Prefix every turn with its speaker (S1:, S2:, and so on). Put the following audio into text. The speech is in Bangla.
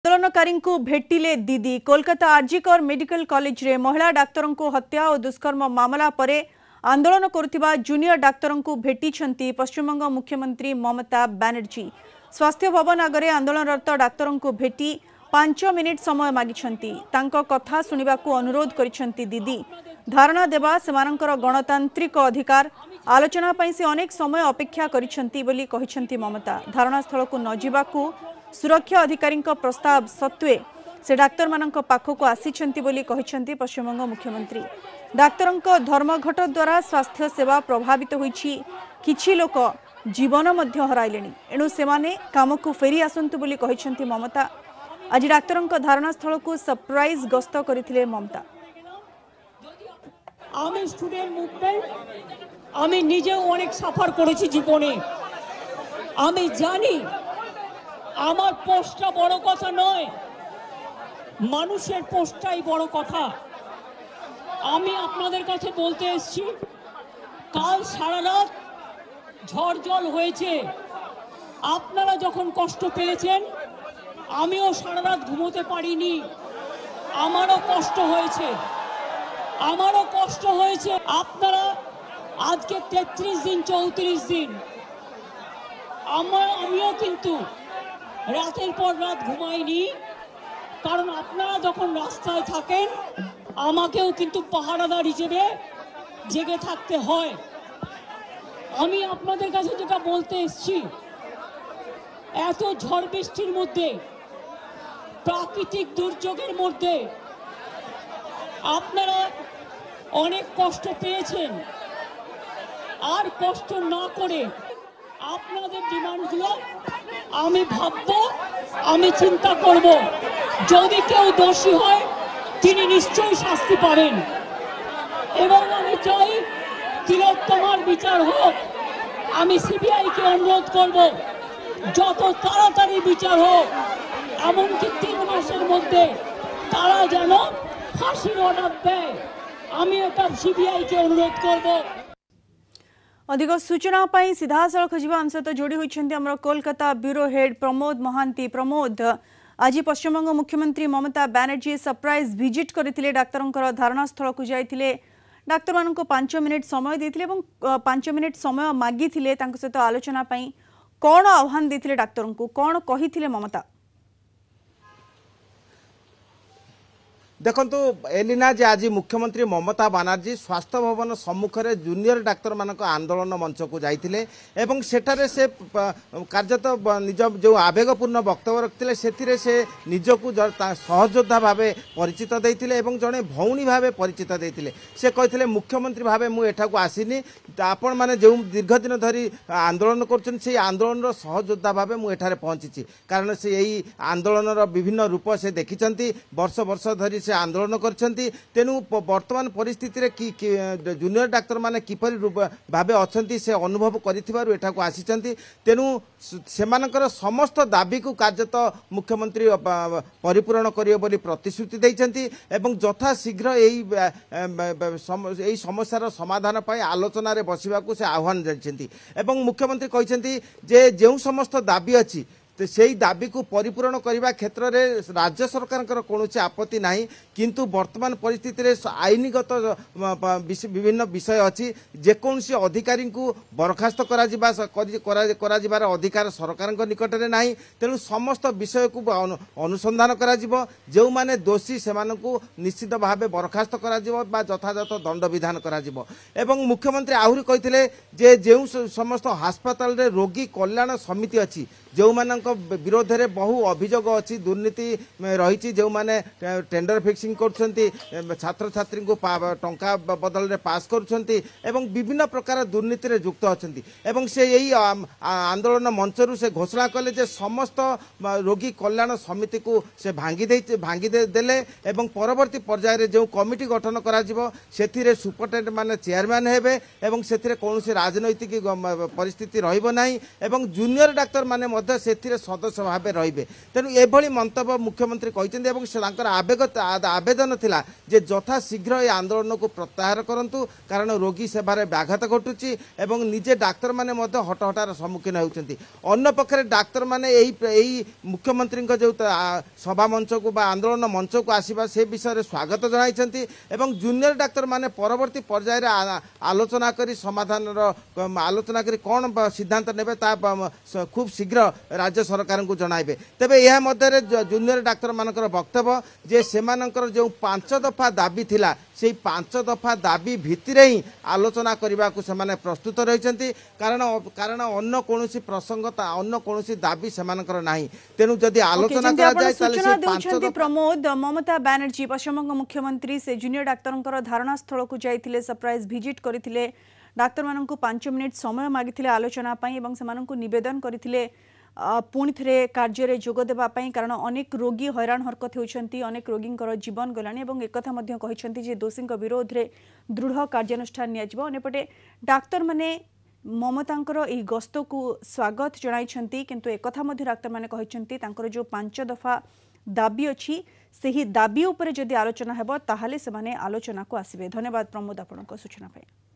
S1: ଆନ୍ଦୋଳନକାରୀଙ୍କୁ ଭେଟିଲେ ଦିଦି କୋଲକାତା ଆର୍ଜିକର ମେଡିକାଲ କଲେଜରେ ମହିଳା ଡାକ୍ତରଙ୍କୁ ହତ୍ୟା ଓ ଦୁଷ୍କର୍ମ ମାମଲା ପରେ ଆନ୍ଦୋଳନ କରୁଥିବା ଜୁନିୟର ଡାକ୍ତରଙ୍କୁ ଭେଟିଛନ୍ତି ପଶ୍ଚିମବଙ୍ଗ ମୁଖ୍ୟମନ୍ତ୍ରୀ ମମତା ବାନାର୍ଜୀ ସ୍ୱାସ୍ଥ୍ୟ ଭବନ ଆଗରେ ଆନ୍ଦୋଳନରତ ଡାକ୍ତରଙ୍କୁ ଭେଟି ପାଞ୍ଚ ମିନିଟ୍ ସମୟ ମାଗିଛନ୍ତି ତାଙ୍କ କଥା ଶୁଣିବାକୁ ଅନୁରୋଧ କରିଛନ୍ତି ଦିଦି ଧାରଣା ଦେବା ସେମାନଙ୍କର ଗଣତାନ୍ତ୍ରିକ ଅଧିକାର ଆଲୋଚନା ପାଇଁ ସେ ଅନେକ ସମୟ ଅପେକ୍ଷା କରିଛନ୍ତି ବୋଲି କହିଛନ୍ତି ମମତା ଧାରଣାସ୍ଥଳକୁ ନ ଯିବାକୁ ସୁରକ୍ଷା ଅଧିକାରୀଙ୍କ ପ୍ରସ୍ତାବ ସତ୍ତ୍ୱେ ସେ ଡାକ୍ତରମାନଙ୍କ ପାଖକୁ ଆସିଛନ୍ତି ବୋଲି କହିଛନ୍ତି ପଶ୍ଚିମବଙ୍ଗ ମୁଖ୍ୟମନ୍ତ୍ରୀ ଡାକ୍ତରଙ୍କ ଧର୍ମଘଟ ଦ୍ୱାରା ସ୍ୱାସ୍ଥ୍ୟ ସେବା ପ୍ରଭାବିତ ହୋଇଛି କିଛି ଲୋକ ଜୀବନ ମଧ୍ୟ ହରାଇଲେଣି ଏଣୁ ସେମାନେ କାମକୁ ଫେରି ଆସନ୍ତୁ ବୋଲି କହିଛନ୍ତି ମମତା ଆଜି ଡାକ୍ତରଙ୍କ ଧାରଣାସ୍ଥଳକୁ ସରପ୍ରାଇଜ୍ ଗସ୍ତ କରିଥିଲେ ମମତା
S2: আমি স্টুডেন্ট মুভমেন্ট আমি নিজেও অনেক সাফার
S1: করেছি জীবনে
S2: আমি জানি আমার পোস্টটা বড় কথা নয় মানুষের পোস্টটাই বড় কথা আমি আপনাদের কাছে বলতে এসছি কাল সারা রাত ঝড় জল হয়েছে আপনারা যখন কষ্ট পেয়েছেন আমিও সারা রাত ঘুমোতে পারিনি আমারও কষ্ট হয়েছে আমারও কষ্ট হয়েছে আপনারা আজকে তেত্রিশ দিন চৌত্রিশ দিন আমার আমিও কিন্তু রাতের পর রাত ঘুমাইনি কারণ আপনারা যখন রাস্তায় থাকেন আমাকেও কিন্তু পাহারাদার হিসেবে জেগে থাকতে হয় আমি আপনাদের কাছে যেটা বলতে এসছি এত ঝড় বৃষ্টির মধ্যে প্রাকৃতিক দুর্যোগের মধ্যে আপনারা অনেক কষ্ট পেয়েছেন আর কষ্ট না করে আপনাদের ডিমান্ডগুলো আমি ভাবব আমি চিন্তা করব যদি কেউ দোষী হয় তিনি নিশ্চয়ই শাস্তি পাবেন এবং আমি চাই তিলোত্তমার বিচার হোক আমি সিবিআইকে অনুরোধ করব যত তাড়াতাড়ি বিচার হোক এমনকি
S1: তিন মাসের মধ্যে তারা যেন ফাঁসির অর্ডার দেয় আমি এটা সিবিআইকে অনুরোধ করবো अधिक सूचना सीधासख जी आम सहित जोड़ी होती आम कोलकाता ब्यूरो हेड प्रमोद महांती प्रमोद आज पश्चिमबंग मुख्यमंत्री ममता बानार्जी सरप्राइज भिजिट करते डाक्तर धारणास्थल को जाते डाक्तर मान पांच मिनिट समय देते पांच मिनिट समय मागिते सहित आलोचनापी कौन आह्वान देते डाक्तर को कौन कही ममता
S3: ଦେଖନ୍ତୁ ଏଲିନା ଯେ ଆଜି ମୁଖ୍ୟମନ୍ତ୍ରୀ ମମତା ବାନାର୍ଜୀ ସ୍ୱାସ୍ଥ୍ୟ ଭବନ ସମ୍ମୁଖରେ ଜୁନିୟର ଡାକ୍ତରମାନଙ୍କ ଆନ୍ଦୋଳନ ମଞ୍ଚକୁ ଯାଇଥିଲେ ଏବଂ ସେଠାରେ ସେ କାର୍ଯ୍ୟତଃ ନିଜ ଯେଉଁ ଆବେଗପୂର୍ଣ୍ଣ ବକ୍ତବ୍ୟ ରଖିଥିଲେ ସେଥିରେ ସେ ନିଜକୁ ସହଯୋଦ୍ଧା ଭାବେ ପରିଚିତ ଦେଇଥିଲେ ଏବଂ ଜଣେ ଭଉଣୀ ଭାବେ ପରିଚିତ ଦେଇଥିଲେ ସେ କହିଥିଲେ ମୁଖ୍ୟମନ୍ତ୍ରୀ ଭାବେ ମୁଁ ଏଠାକୁ ଆସିନି ଆପଣମାନେ ଯେଉଁ ଦୀର୍ଘ ଦିନ ଧରି ଆନ୍ଦୋଳନ କରୁଛନ୍ତି ସେହି ଆନ୍ଦୋଳନର ସହଯୋଦ୍ଧା ଭାବେ ମୁଁ ଏଠାରେ ପହଞ୍ଚିଛି କାରଣ ସେ ଏହି ଆନ୍ଦୋଳନର ବିଭିନ୍ନ ରୂପ ସେ ଦେଖିଛନ୍ତି ବର୍ଷ ବର୍ଷ ଧରି ସେ সে আন্দোলন করছেন তেণু বর্তমান পরিস্থিতি কি জুনিয়র ডাক্তার মানে কিপর ভাবে অনেক সে অনুভব করে এটা আসছেন তেণু সে সমস্ত দাবি কু কার্যত মুখ্যমন্ত্রী পরিপূরণ করিবে বলে প্রতিশ্রুতি দিয়েছেন এবং যথাশীঘ্র এই এই সমস্যার সমাধান পাই আলোচনায় বসবাকে সে আহ্বান জানি এবং মুখ্যমন্ত্রী কিন্তু যে যে সমস্ত দাবি অ সেই দাবিকে পরিপূরণ করা ক্ষেত্রে রাজ্য সরকারের কৌশি আপত্তি না কিন্তু বর্তমান পরিস্থিতি আইনগত বিভিন্ন বিষয় অছি যেকোন অধিকারী বরখাস্ত করার অধিকার সরকারଙ୍କ নিকটে না তেমন সমস্ত বিষয় অনুসন্ধান করা যে দোষী সে নিশ্চিত ভাবে বরখাস্ত করা বা যথাযথ দণ্ডবিধান করা এবং মুখ্যমন্ত্রী আহরি কে যে যে সমস্ত হাসপাতালে রোগী কল্যাণ সমিতি অ ଯେଉଁମାନଙ୍କ ବିରୋଧରେ ବହୁ ଅଭିଯୋଗ ଅଛି ଦୁର୍ନୀତି ରହିଛି ଯେଉଁମାନେ ଟେଣ୍ଡର ଫିକ୍ସିଂ କରୁଛନ୍ତି ଛାତ୍ରଛାତ୍ରୀଙ୍କୁ ଟଙ୍କା ବଦଳରେ ପାସ୍ କରୁଛନ୍ତି ଏବଂ ବିଭିନ୍ନ ପ୍ରକାର ଦୁର୍ନୀତିରେ ଯୁକ୍ତ ଅଛନ୍ତି ଏବଂ ସେ ଏହି ଆନ୍ଦୋଳନ ମଞ୍ଚରୁ ସେ ଘୋଷଣା କଲେ ଯେ ସମସ୍ତ ରୋଗୀ କଲ୍ୟାଣ ସମିତିକୁ ସେ ଭାଙ୍ଗି ଦେଇ ଭାଙ୍ଗି ଦେଲେ ଏବଂ ପରବର୍ତ୍ତୀ ପର୍ଯ୍ୟାୟରେ ଯେଉଁ କମିଟି ଗଠନ କରାଯିବ ସେଥିରେ ମାନେ ଚେୟାରମ୍ୟାନ୍ ହେବେ ଏବଂ ସେଥିରେ କୌଣସି ରାଜନୈତିକ ପରିସ୍ଥିତି ରହିବ ନାହିଁ ଏବଂ ଜୁନିୟର ଡାକ୍ତରମାନେ ମଧ୍ୟ ସେଥିରେ ସଦସ୍ୟ ଭାବେ ରହିବେ ତେଣୁ ଏଭଳି ମନ୍ତବ୍ୟ ମୁଖ୍ୟମନ୍ତ୍ରୀ କହିଛନ୍ତି ଏବଂ ସେ ତାଙ୍କର ଆବେଗ ଆବେଦନ ଥିଲା ଯେ ଯଥାଶୀଘ୍ର ଏ ଆନ୍ଦୋଳନକୁ ପ୍ରତ୍ୟାହାର କରନ୍ତୁ କାରଣ ରୋଗୀ ସେବାରେ ବ୍ୟାଘାତ ଘଟୁଛି ଏବଂ ନିଜେ ଡାକ୍ତରମାନେ ମଧ୍ୟ ହଟହଟାର ସମ୍ମୁଖୀନ ହେଉଛନ୍ତି ଅନ୍ୟପକ୍ଷରେ ଡାକ୍ତରମାନେ ଏହି ଏହି ମୁଖ୍ୟମନ୍ତ୍ରୀଙ୍କ ଯେଉଁ ସଭା ମଞ୍ଚକୁ ବା ଆନ୍ଦୋଳନ ମଞ୍ଚକୁ ଆସିବା ସେ ବିଷୟରେ ସ୍ୱାଗତ ଜଣାଇଛନ୍ତି ଏବଂ ଜୁନିୟର ଡାକ୍ତରମାନେ ପରବର୍ତ୍ତୀ ପର୍ଯ୍ୟାୟରେ ଆଲୋଚନା କରି ସମାଧାନର ଆଲୋଚନା କରି କ'ଣ ସିଦ୍ଧାନ୍ତ ନେବେ ତା খুব ଶୀଘ୍ର ରାଜ୍ୟ ସରକାରଙ୍କୁ ଜଣାଇବେ ତେବେ ଏହା ମଧ୍ୟରେ ଜୁନିୟର ଡାକ୍ତରମାନଙ୍କର ବକ୍ତବ୍ୟ ଯେ ସେମାନଙ୍କର ଯେଉଁ ପାଞ୍ଚ ଦଫା ଦାବି ଥିଲା সেই পাঁচ দফা দাবি ভিত্তিরে হি আলোচনা করা সে প্রস্তুত রয়েছেন কারণ কারণ অন্য কোণী প্রসঙ্গ অন্য কোণী দাবি সে না তেমন যদি আলোচনা করা যায় তাহলে
S1: প্রমোদ মমতা ব্যানার্জী পশ্চিমবঙ্গ মুখ্যমন্ত্রী সে জুনিয়র ডাক্তারঙ্কর ধারণাস্থলক যাই সরপ্রাইজ ভিজিট করে ডাক্তার মানুষ পাঁচ মিনিট সময় মাগিলে আলোচনা এবং সে নিবেদন করে ପୁଣି ଥରେ କାର୍ଯ୍ୟରେ ଯୋଗ ଦେବା ପାଇଁ କାରଣ ଅନେକ ରୋଗୀ ହଇରାଣ ହରକତ ହେଉଛନ୍ତି ଅନେକ ରୋଗୀଙ୍କର ଜୀବନ ଗଲାଣି ଏବଂ ଏକଥା ମଧ୍ୟ କହିଛନ୍ତି ଯେ ଦୋଷୀଙ୍କ ବିରୋଧରେ ଦୃଢ଼ କାର୍ଯ୍ୟାନୁଷ୍ଠାନ ନିଆଯିବ ଅନ୍ୟପଟେ ଡାକ୍ତରମାନେ ମମତାଙ୍କର ଏହି ଗସ୍ତକୁ ସ୍ୱାଗତ ଜଣାଇଛନ୍ତି କିନ୍ତୁ ଏକଥା ମଧ୍ୟ ଡାକ୍ତରମାନେ କହିଛନ୍ତି ତାଙ୍କର ଯେଉଁ ପାଞ୍ଚ ଦଫା ଦାବି ଅଛି ସେହି ଦାବି ଉପରେ ଯଦି ଆଲୋଚନା ହେବ ତାହେଲେ ସେମାନେ ଆଲୋଚନାକୁ ଆସିବେ ଧନ୍ୟବାଦ ପ୍ରମୋଦ ଆପଣଙ୍କ ସୂଚନା ପାଇଁ